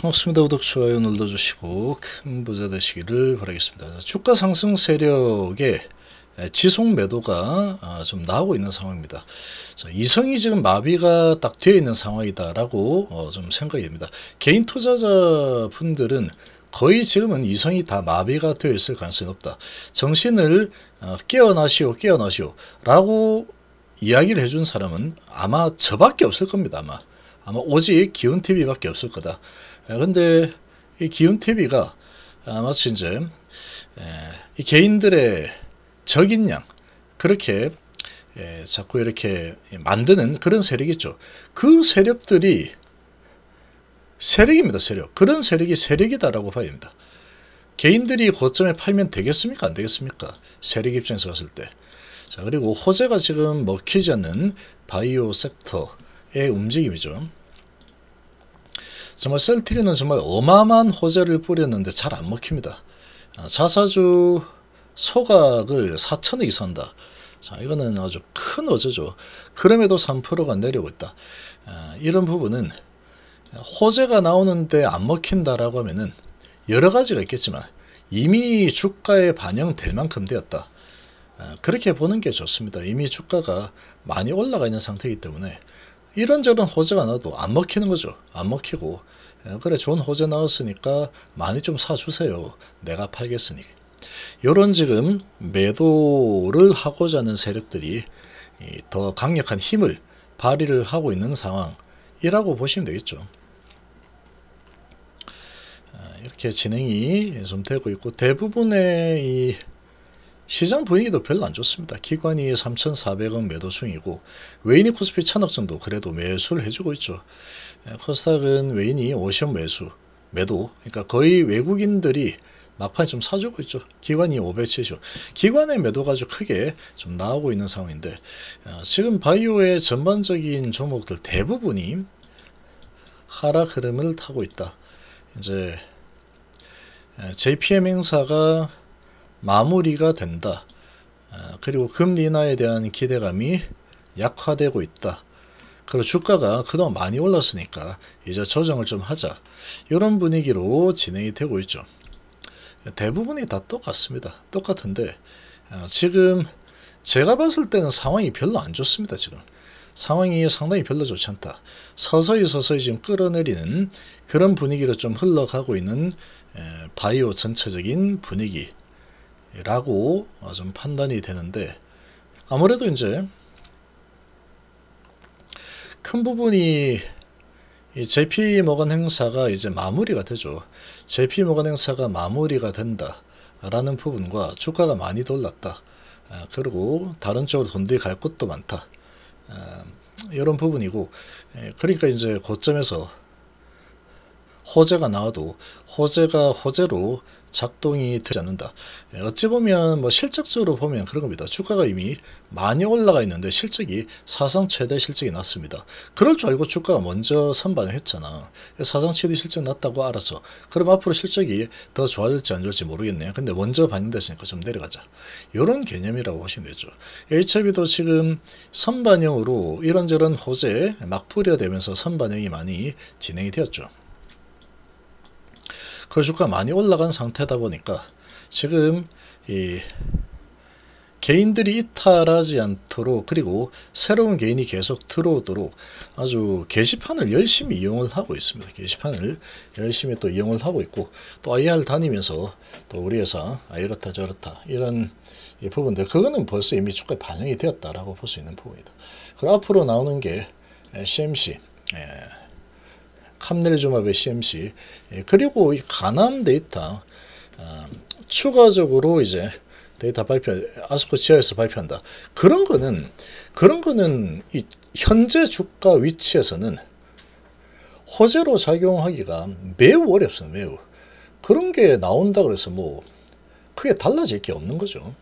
반갑습니다. 구독, 좋아요 눌러주시고 큰 부자 되시기를 바라겠습니다. 주가 상승 세력의 지속 매도가 아, 좀 나오고 있는 상황입니다. 이성이 지금 마비가 딱 되어 있는 상황이다라고 어, 좀 생각이 됩니다. 개인 투자자분들은 거의 지금은 이성이 다 마비가 되어 있을 가능성이 높다. 정신을 어, 깨어나시오 깨어나시오 라고 이야기를 해준 사람은 아마 저밖에 없을 겁니다. 아마 아마 오직 기운TV밖에 없을 거다. 예, 근데 이 기운 TV가 아 마치 이제 예, 이 개인들의 적인 양 그렇게 예, 자꾸 이렇게 만드는 그런 세력이죠. 그 세력들이 세력입니다. 세력. 그런 세력이 세력이다라고 봐야 됩니다. 개인들이 고점에 팔면 되겠습니까? 안 되겠습니까? 세력 입장에서 봤을 때. 자, 그리고 호재가 지금 먹히지 않는 바이오 섹터의 움직임이죠. 정말 셀트리는 정말 어마어마한 호재를 뿌렸는데 잘 안 먹힙니다. 아, 자사주 소각을 4천억이 산다. 자, 이거는 아주 큰 어제죠. 그럼에도 3%가 내려고 있다. 아, 이런 부분은 호재가 나오는데 안 먹힌다라고 하면은 여러 가지가 있겠지만 이미 주가에 반영될 만큼 되었다. 아, 그렇게 보는 게 좋습니다. 이미 주가가 많이 올라가 있는 상태이기 때문에 이런저런 호재가 나도 안 먹히는 거죠. 안 먹히고 예, 그래 좋은 호재 나왔으니까 많이 좀 사주세요. 내가 팔겠으니. 이런 지금 매도를 하고자 하는 세력들이 더 강력한 힘을 발휘를 하고 있는 상황이라고 보시면 되겠죠. 아, 이렇게 진행이 좀 되고 있고 대부분의 이 시장 분위기도 별로 안 좋습니다. 기관이 3,400억 매도 중이고 외인이 코스피 1,000억 정도 그래도 매수를 해주고 있죠. 예, 코스닥은 외인이 50 매수, 매도 그러니까 거의 외국인들이 막판에 좀 사주고 있죠. 기관이 570. 기관의 매도가 아주 크게 좀 나오고 있는 상황인데 아, 지금 바이오의 전반적인 종목들 대부분이 하락 흐름을 타고 있다. 이제 JPM 예, 행사가 마무리가 된다. 아, 그리고 금리 인하에 대한 기대감이 약화되고 있다. 그리고 주가가 그동안 많이 올랐으니까 이제 조정을 좀 하자. 이런 분위기로 진행이 되고 있죠. 대부분이 다 똑같습니다. 똑같은데 아, 지금 제가 봤을 때는 상황이 별로 안 좋습니다. 지금 상황이 상당히 별로 좋지 않다. 서서히 서서히 지금 끌어내리는 그런 분위기로 좀 흘러가고 있는 바이오 전체적인 분위기 라고 어, 좀 판단이 되는데 아무래도 이제 큰 부분이 JP 모건 행사가 이제 마무리가 되죠. JP 모건 행사가 마무리가 된다. 라는 부분과 주가가 많이 돌랐다. 어, 그리고 다른 쪽으로 돈들이 갈 것도 많다. 어, 이런 부분이고 예, 그러니까 이제 고점에서 호재가 나와도 호재가 호재로 작동이 되지 않는다. 예, 어찌 보면 뭐 실적적으로 보면 그런 겁니다. 주가가 이미 많이 올라가 있는데 실적이 사상 최대 실적이 났습니다. 그럴 줄 알고 주가가 먼저 선반을 했잖아. 예, 사상 최대 실적 났다고 알아서 그럼 앞으로 실적이 더 좋아질지 안 좋을지 모르겠네요. 근데 먼저 반영됐으니까 좀 내려가자. 이런 개념이라고 보시면 되죠. HIV도 지금 선반영으로 이런저런 호재 막 뿌려대면서 선반영이 많이 진행이 되었죠. 그 주가 많이 올라간 상태다 보니까 지금 이 개인들이 이탈하지 않도록 그리고 새로운 개인이 계속 들어오도록 아주 게시판을 열심히 이용을 하고 있습니다. 게시판을 열심히 또 이용을 하고 있고 또 IR 다니면서 또 우리 회사 아 이렇다 저렇다 이런 이 부분들 그거는 벌써 이미 주가에 반영이 되었다라고 볼 수 있는 부분이다. 그리고 앞으로 나오는 게 CMC 캄넬주마베 CMC 예, 그리고 이 가남 데이터 어, 추가적으로 이제 데이터 발표 아스코 지하에서 발표한다 그런 거는 그런 거는 이 현재 주가 위치에서는 호재로 작용하기가 매우 어렵습니다 매우 그런 게 나온다 그래서 뭐 크게 달라질 게 없는 거죠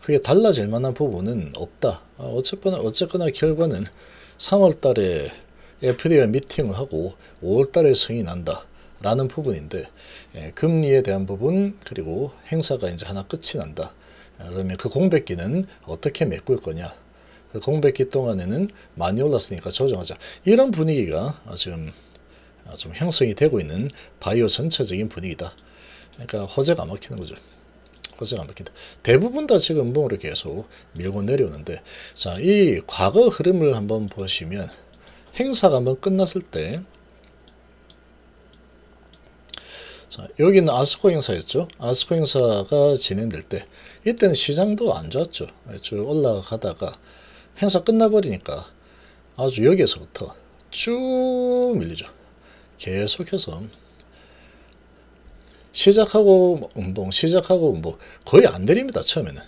크게 달라질 만한 부분은 없다 아, 어쨌거나 어쨌거나 결과는 3월 달에 FD와 미팅을 하고 5월달에 승인 한다 라는 부분인데 예, 금리에 대한 부분 그리고 행사가 이제 하나 끝이 난다. 아, 그러면 그 공백기는 어떻게 메꿀 거냐. 그 공백기 동안에는 많이 올랐으니까 조정하자. 이런 분위기가 지금 아, 좀 형성이 되고 있는 바이오 전체적인 분위기다. 그러니까 호재가 막히는 거죠. 호재가 막힌다. 대부분 다 지금 뭐 이렇게 계속 밀고 내려오는데 자이 과거 흐름을 한번 보시면 행사가 한번 끝났을 때 자, 여기는 아스코 행사였죠. 아스코 행사가 진행될 때 이때는 시장도 안 좋았죠. 쭉 올라가다가 행사 끝나버리니까 아주 여기에서부터 쭉 밀리죠. 계속해서 시작하고 운동, 시작하고 운동 거의 안 내립니다. 처음에는.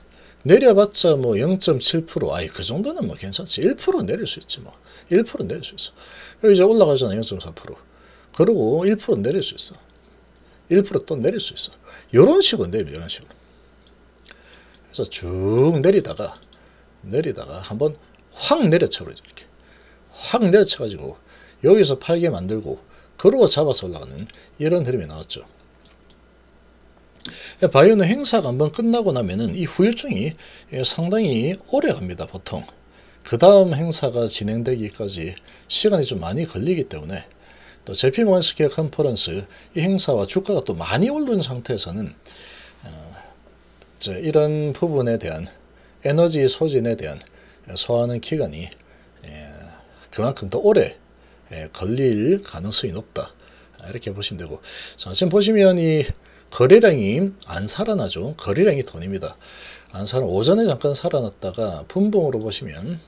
내려봤자 뭐 0.7% 아이 그 정도는 뭐 괜찮지 1% 내릴 수 있지 뭐 1% 내릴 수 있어 여기 이제 올라가잖아 0.4% 그리고 1% 내릴 수 있어 1%또 내릴 수 있어 요런 식으로 내려 이런 식으로 그래서 쭉 내리다가 내리다가 한번 확 내려쳐 버리죠 이렇게 확 내려쳐 가지고 여기서 팔게 만들고 그러고 잡아서 올라가는 이런 흐름이 나왔죠 예, 바이오는 행사가 한번 끝나고 나면은 이 후유증이 예, 상당히 오래 갑니다 보통 그 다음 행사가 진행되기까지 시간이 좀 많이 걸리기 때문에 또 제피 모니스 케어 컨퍼런스 이 행사와 주가가 또 많이 오른 상태에서는 어, 이 이런 부분에 대한 에너지 소진에 대한 소화하는 기간이 예, 그만큼 더 오래 예, 걸릴 가능성이 높다 이렇게 보시면 되고 자 지금 보시면 이 거래량이 안 살아나죠. 거래량이 돈입니다. 안 살아 오전에 잠깐 살아났다가 분봉으로 보시면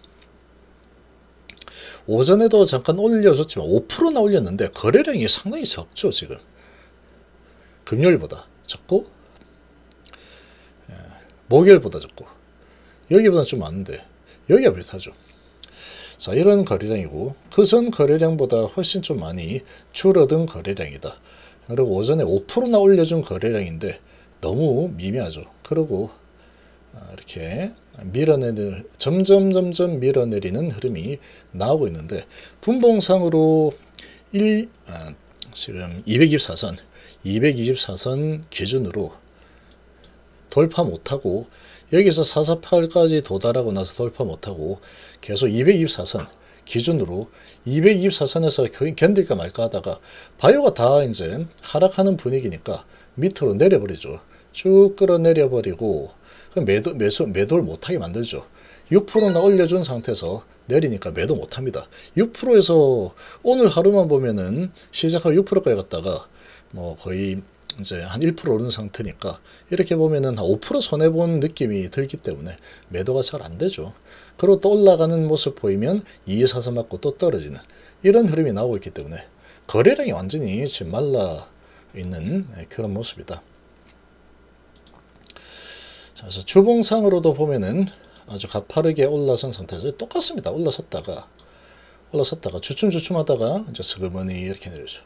오전에도 잠깐 올려줬지만 5%나 올렸는데 거래량이 상당히 적죠. 지금 금요일보다 적고 예, 목요일보다 적고 여기보다 좀 많은데 여기가 비슷하죠. 자 이런 거래량이고 그전 거래량보다 훨씬 좀 많이 줄어든 거래량이다. 그리고 오전에 5%나 올려준 거래량인데 너무 미미하죠. 그리고 아, 이렇게 밀어내는 점점 점점 밀어내리는 흐름이 나오고 있는데 분봉상으로 1 아, 지금 224선 224선 기준으로 돌파 못하고 여기서 448까지 도달하고 나서 돌파 못하고 계속 224선 기준으로 224선에서 견딜까 말까 하다가 바이오가 다 이제 하락하는 분위기니까 밑으로 내려버리죠. 쭉 끌어내려 버리고 그 매도, 매수, 매도를 못하게 만들죠. 6%나 올려준 상태에서 내리니까 매도 못합니다. 6%에서 오늘 하루만 보면은 시작하고 6%까지 갔다가 뭐 거의 이제 한 1% 오른 상태니까 이렇게 보면은 5% 손해본 느낌이 들기 때문에 매도가 잘 안 되죠. 그리고 또 올라가는 모습 보이면 2 사서 맞고 또 떨어지는 이런 흐름이 나오고 있기 때문에 거래량이 완전히 지금 말라 있는 예, 그런 모습이다. 자, 그래서 주봉상으로도 보면은 아주 가파르게 올라선 상태에서 똑같습니다. 올라섰다가 올라섰다가 주춤주춤하다가 이제 스그머니 이렇게 내려죠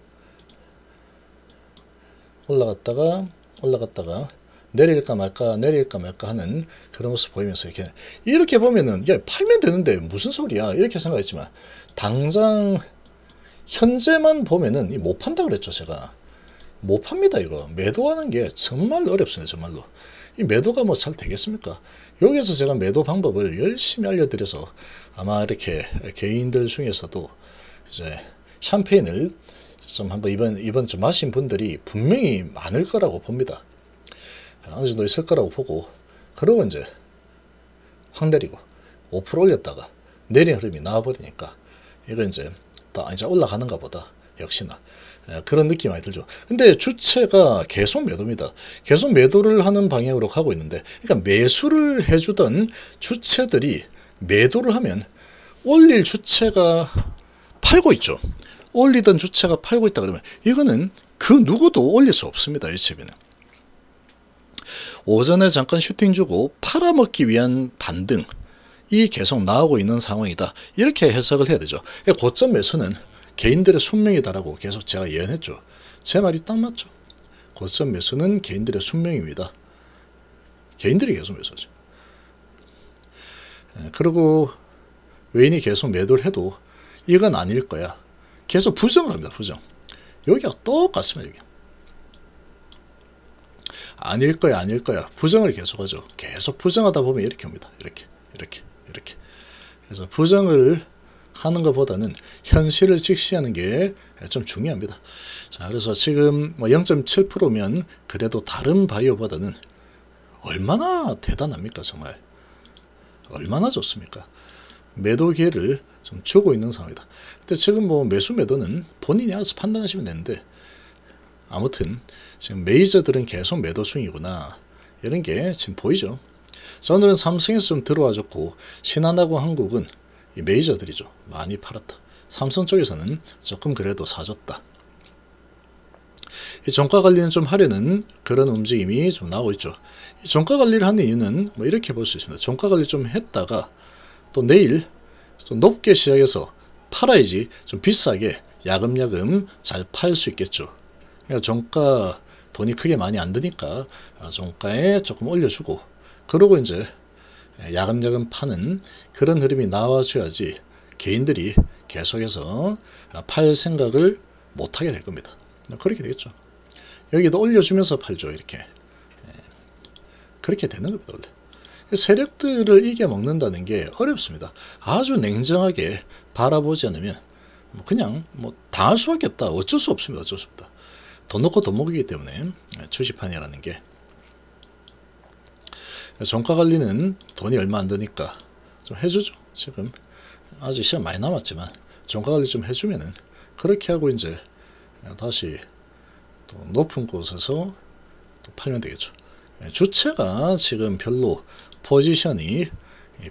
올라갔다가 올라갔다가 내릴까 말까 내릴까 말까 하는 그런 모습 보이면서 이렇게 이렇게 보면은 야 팔면 되는데 무슨 소리야 이렇게 생각했지만 당장 현재만 보면은 못 판다 그랬죠 제가 못 팝니다 이거 매도하는 게 정말 어렵습니다 정말로 이 매도가 뭐 잘 되겠습니까 여기에서 제가 매도 방법을 열심히 알려드려서 아마 이렇게 개인들 중에서도 이제 샴페인을 좀 한번 이번, 이번 좀 마신 분들이 분명히 많을 거라고 봅니다. 어느 정도 있을 거라고 보고, 그러고 이제 황 내리고 5% 올렸다가 내린 흐름이 나와버리니까 이거 이제 다 이제 올라가는가 보다. 역시나 그런 느낌 많이 들죠. 근데 주체가 계속 매도입니다. 계속 매도를 하는 방향으로 가고 있는데 그러니까 매수를 해주던 주체들이 매도를 하면 올릴 주체가 팔고 있죠. 올리던 주체가 팔고 있다 그러면 이거는 그 누구도 올릴 수 없습니다. 이 채비는. 오전에 잠깐 슈팅 주고 팔아먹기 위한 반등 이 계속 나오고 있는 상황이다. 이렇게 해석을 해야 되죠. 예, 고점 매수는 개인들의 숙명이다라고 계속 제가 예언했죠. 제 말이 딱 맞죠. 고점 매수는 개인들의 숙명입니다. 개인들이 계속 매수죠. 하 예, 그리고 외인이 계속 매도를 해도 이건 아닐 거야. 계속 부정을 합니다. 부정. 여기가 똑같습니다. 여기. 아닐 거야 아닐 거야 부정을 계속하죠. 계속 부정하다 보면 이렇게 옵니다. 이렇게 이렇게 이렇게 그래서 부정을 하는 것보다는 현실을 직시하는 게 좀 중요합니다. 자, 그래서 지금 0.7%면 뭐 그래도 다른 바이오보다는 얼마나 대단합니까, 정말. 얼마나 좋습니까? 매도 기회를 좀 주고 있는 상황이다. 근데 지금 뭐 매수 매도는 본인이 알아서 판단하시면 되는데 아무튼 지금 메이저들은 계속 매도 중이구나 이런 게 지금 보이죠. 자 오늘은 삼성에서 좀 들어와줬고 신한하고 한국은 이 메이저들이죠. 많이 팔았다. 삼성 쪽에서는 조금 그래도 사줬다. 이 종가 관리는 좀 하려는 그런 움직임이 좀 나오고 있죠. 이 종가 관리를 하는 이유는 뭐 이렇게 볼 수 있습니다. 종가 관리 좀 했다가 또 내일 좀 높게 시작해서 팔아야지 좀 비싸게 야금야금 잘 팔 수 있겠죠. 그러니까 정가 돈이 크게 많이 안 드니까 정가에 조금 올려주고 그러고 이제 야금야금 파는 그런 흐름이 나와줘야지 개인들이 계속해서 팔 생각을 못하게 될 겁니다. 그렇게 되겠죠. 여기도 올려주면서 팔죠. 이렇게. 예. 그렇게 되는 겁니다. 원래. 세력들을 이겨먹는다는 게 어렵습니다. 아주 냉정하게 바라보지 않으면 뭐 그냥 뭐 당할 수밖에 없다. 어쩔 수 없습니다. 어쩔 수 없다. 돈 넣고 돈 먹이기 때문에 주식판이라는 게 정가 관리는 돈이 얼마 안 드니까 좀 해주죠. 지금 아직 시간 많이 남았지만 정가 관리 좀 해주면은 그렇게 하고 이제 다시 또 높은 곳에서 또 팔면 되겠죠. 예, 주체가 지금 별로 포지션이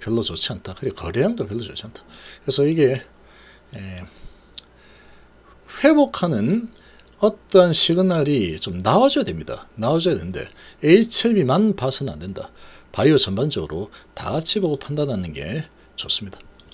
별로 좋지 않다. 그리고 거래량도 별로 좋지 않다. 그래서 이게 예, 회복하는 어떤 시그널이 좀 나와줘야 됩니다. 나와줘야 되는데 HLB만 봐서는 안 된다. 바이오 전반적으로 다 같이 보고 판단하는 게 좋습니다.